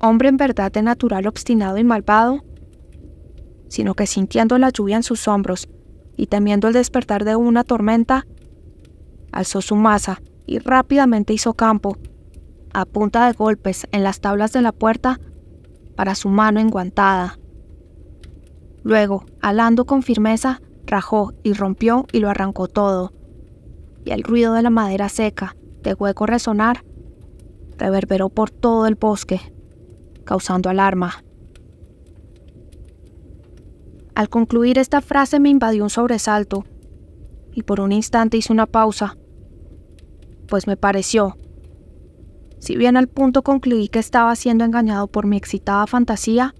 hombre en verdad de natural obstinado y malvado, sino que sintiendo la lluvia en sus hombros y temiendo el despertar de una tormenta, alzó su masa y rápidamente hizo campo, a punta de golpes en las tablas de la puerta, para su mano enguantada. Luego, alando con firmeza, rajó y rompió y lo arrancó todo, y el ruido de la madera seca, de hueco resonar, reverberó por todo el bosque causando alarma. Al concluir esta frase me invadió un sobresalto y por un instante hice una pausa, pues me pareció, si bien al punto concluí que estaba siendo engañado por mi excitada fantasía,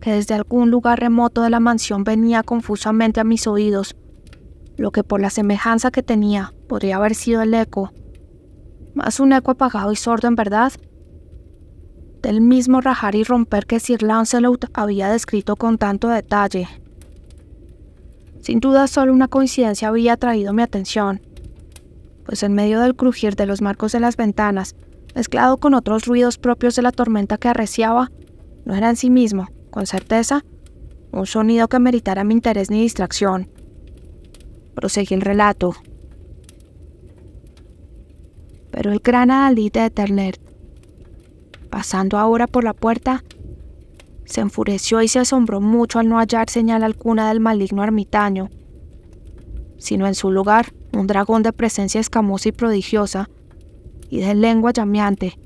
que desde algún lugar remoto de la mansión venía confusamente a mis oídos, lo que por la semejanza que tenía podría haber sido el eco, más un eco apagado y sordo en verdad, del mismo rajar y romper que Sir Lancelot había descrito con tanto detalle. Sin duda solo una coincidencia había atraído mi atención, pues en medio del crujir de los marcos de las ventanas, mezclado con otros ruidos propios de la tormenta que arreciaba, no era en sí mismo, con certeza, un sonido que meritara mi interés ni distracción. Proseguí el relato. Pero el gran adalid de pasando ahora por la puerta, se enfureció y se asombró mucho al no hallar señal alguna del maligno ermitaño, sino en su lugar un dragón de presencia escamosa y prodigiosa, y de lengua llameante,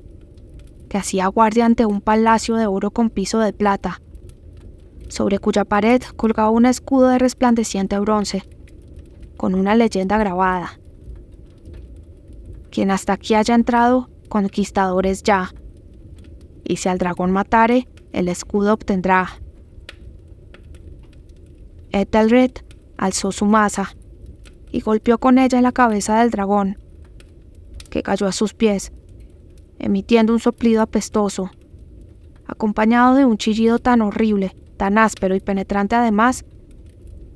que hacía guardia ante un palacio de oro con piso de plata, sobre cuya pared colgaba un escudo de resplandeciente bronce, con una leyenda grabada. Quien hasta aquí haya entrado, conquistadores ya y si al dragón matare, el escudo obtendrá. Ethelred alzó su masa y golpeó con ella en la cabeza del dragón, que cayó a sus pies, emitiendo un soplido apestoso, acompañado de un chillido tan horrible, tan áspero y penetrante además,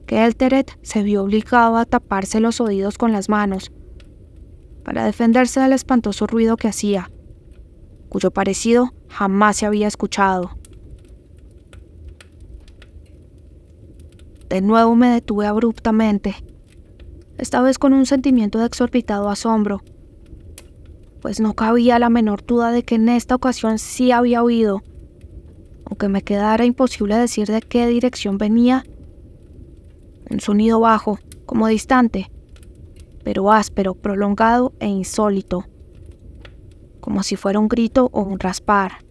que Elteret se vio obligado a taparse los oídos con las manos, para defenderse del espantoso ruido que hacía cuyo parecido jamás se había escuchado. De nuevo me detuve abruptamente, esta vez con un sentimiento de exorbitado asombro, pues no cabía la menor duda de que en esta ocasión sí había oído, aunque me quedara imposible decir de qué dirección venía, un sonido bajo, como distante, pero áspero, prolongado e insólito como si fuera un grito o un raspar.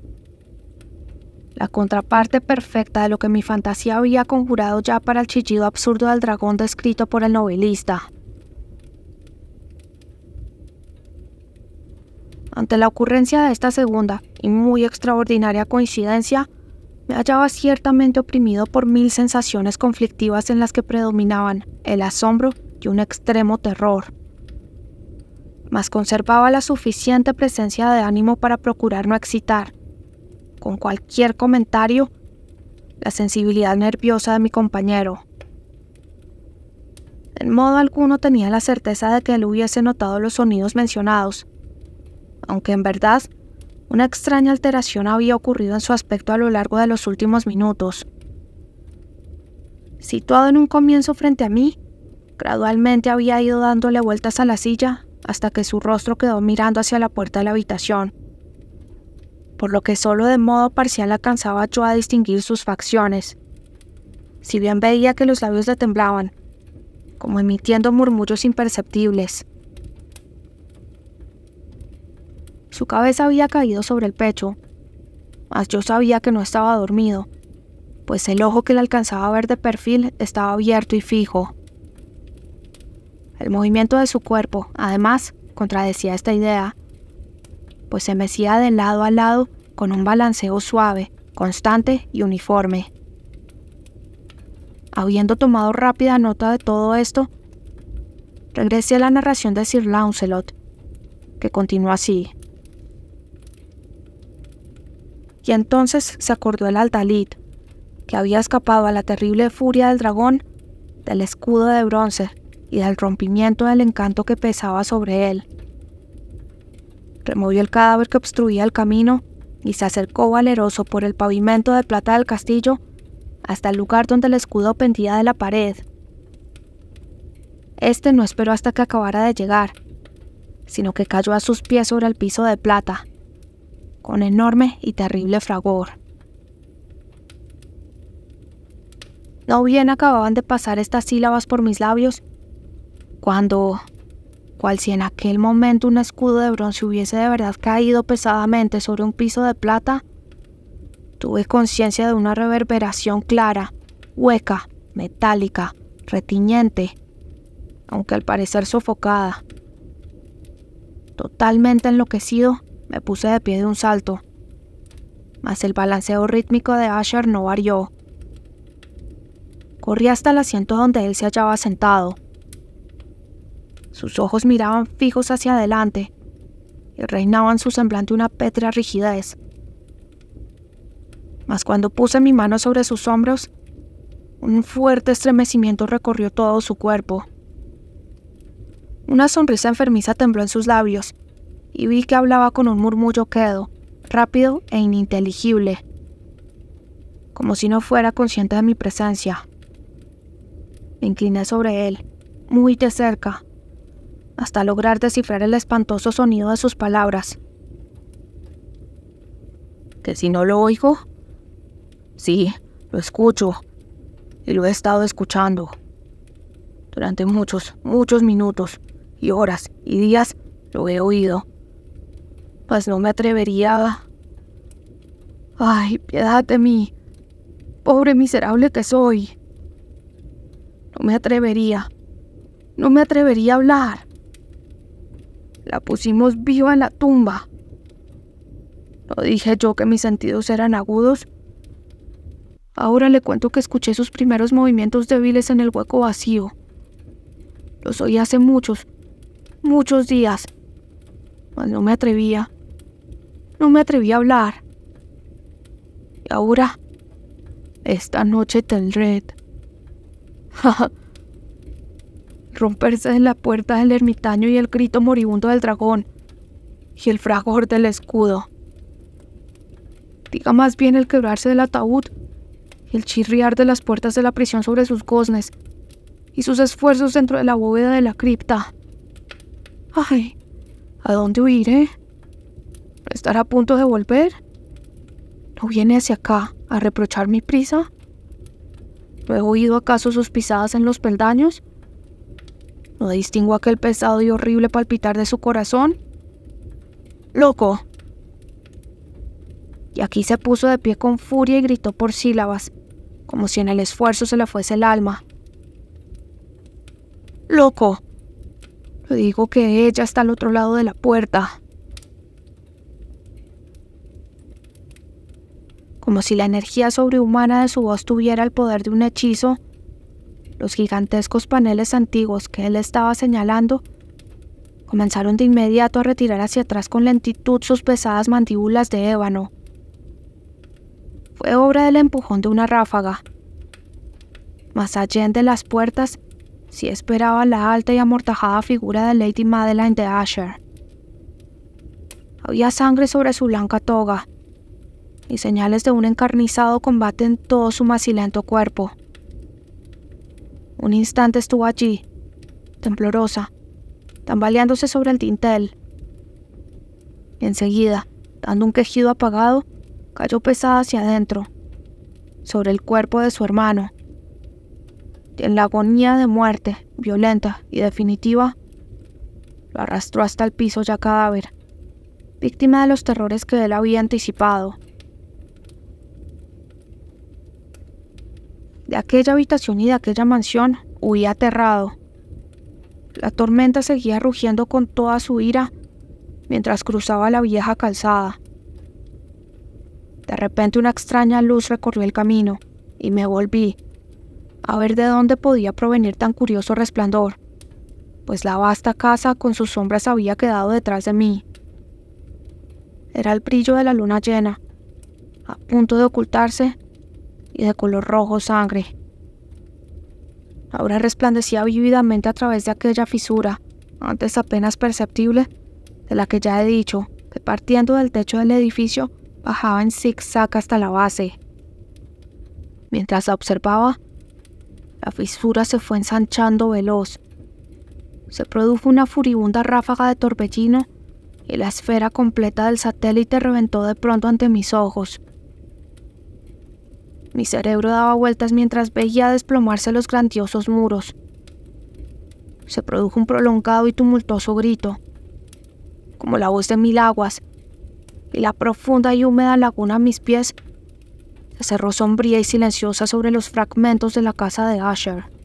La contraparte perfecta de lo que mi fantasía había conjurado ya para el chillido absurdo del dragón descrito por el novelista. Ante la ocurrencia de esta segunda y muy extraordinaria coincidencia, me hallaba ciertamente oprimido por mil sensaciones conflictivas en las que predominaban el asombro y un extremo terror mas conservaba la suficiente presencia de ánimo para procurar no excitar, con cualquier comentario, la sensibilidad nerviosa de mi compañero. En modo alguno tenía la certeza de que él hubiese notado los sonidos mencionados, aunque en verdad una extraña alteración había ocurrido en su aspecto a lo largo de los últimos minutos. Situado en un comienzo frente a mí, gradualmente había ido dándole vueltas a la silla hasta que su rostro quedó mirando hacia la puerta de la habitación, por lo que solo de modo parcial alcanzaba yo a distinguir sus facciones. Si bien veía que los labios le temblaban, como emitiendo murmullos imperceptibles. Su cabeza había caído sobre el pecho, mas yo sabía que no estaba dormido, pues el ojo que le alcanzaba a ver de perfil estaba abierto y fijo. El movimiento de su cuerpo, además, contradecía esta idea, pues se mecía de lado a lado con un balanceo suave, constante y uniforme. Habiendo tomado rápida nota de todo esto, regresé a la narración de Sir Launcelot, que continuó así. Y entonces se acordó el Altalit, que había escapado a la terrible furia del dragón del escudo de bronce y del rompimiento del encanto que pesaba sobre él. Removió el cadáver que obstruía el camino y se acercó valeroso por el pavimento de plata del castillo hasta el lugar donde el escudo pendía de la pared. Este no esperó hasta que acabara de llegar, sino que cayó a sus pies sobre el piso de plata, con enorme y terrible fragor. No bien acababan de pasar estas sílabas por mis labios, cuando, cual si en aquel momento un escudo de bronce hubiese de verdad caído pesadamente sobre un piso de plata, tuve conciencia de una reverberación clara, hueca, metálica, retiñente, aunque al parecer sofocada. Totalmente enloquecido, me puse de pie de un salto, mas el balanceo rítmico de Asher no varió. Corrí hasta el asiento donde él se hallaba sentado, sus ojos miraban fijos hacia adelante y reinaba en su semblante una pétrea rigidez. Mas cuando puse mi mano sobre sus hombros, un fuerte estremecimiento recorrió todo su cuerpo. Una sonrisa enfermiza tembló en sus labios y vi que hablaba con un murmullo quedo, rápido e ininteligible, como si no fuera consciente de mi presencia. Me incliné sobre él, muy de cerca, hasta lograr descifrar el espantoso sonido de sus palabras. ¿Que si no lo oigo? Sí, lo escucho. Y lo he estado escuchando. Durante muchos, muchos minutos, y horas, y días, lo he oído. Pues no me atrevería Ay, piedad de mí. Pobre miserable que soy. No me atrevería. No me atrevería a hablar. La pusimos viva en la tumba. ¿No dije yo que mis sentidos eran agudos? Ahora le cuento que escuché sus primeros movimientos débiles en el hueco vacío. Los oí hace muchos, muchos días. Mas no me atrevía. No me atrevía a hablar. Y ahora, esta noche tendré. romperse de la puerta del ermitaño y el grito moribundo del dragón, y el fragor del escudo. Diga más bien el quebrarse del ataúd, el chirriar de las puertas de la prisión sobre sus goznes, y sus esfuerzos dentro de la bóveda de la cripta. Ay, ¿a dónde huiré? ¿Estar a punto de volver? ¿No viene hacia acá a reprochar mi prisa? ¿No he oído acaso sus pisadas en los peldaños? No distingo aquel pesado y horrible palpitar de su corazón. ¡Loco! Y aquí se puso de pie con furia y gritó por sílabas, como si en el esfuerzo se le fuese el alma. ¡Loco! Le digo que ella está al otro lado de la puerta. Como si la energía sobrehumana de su voz tuviera el poder de un hechizo, los gigantescos paneles antiguos que él estaba señalando comenzaron de inmediato a retirar hacia atrás con lentitud sus pesadas mandíbulas de ébano. Fue obra del empujón de una ráfaga. Más allá de las puertas, sí esperaba la alta y amortajada figura de Lady Madeleine de Asher. Había sangre sobre su blanca toga y señales de un encarnizado combate en todo su macilento cuerpo. Un instante estuvo allí, temblorosa, tambaleándose sobre el dintel. enseguida, dando un quejido apagado, cayó pesada hacia adentro, sobre el cuerpo de su hermano. Y en la agonía de muerte, violenta y definitiva, lo arrastró hasta el piso ya cadáver, víctima de los terrores que él había anticipado. De aquella habitación y de aquella mansión huí aterrado. La tormenta seguía rugiendo con toda su ira mientras cruzaba la vieja calzada. De repente una extraña luz recorrió el camino y me volví a ver de dónde podía provenir tan curioso resplandor, pues la vasta casa con sus sombras había quedado detrás de mí. Era el brillo de la luna llena, a punto de ocultarse y de color rojo sangre. Ahora resplandecía vívidamente a través de aquella fisura, antes apenas perceptible, de la que ya he dicho, que partiendo del techo del edificio bajaba en zigzag hasta la base. Mientras la observaba, la fisura se fue ensanchando veloz. Se produjo una furibunda ráfaga de torbellino y la esfera completa del satélite reventó de pronto ante mis ojos. Mi cerebro daba vueltas mientras veía desplomarse los grandiosos muros. Se produjo un prolongado y tumultuoso grito, como la voz de mil aguas, y la profunda y húmeda laguna a mis pies se cerró sombría y silenciosa sobre los fragmentos de la casa de Asher.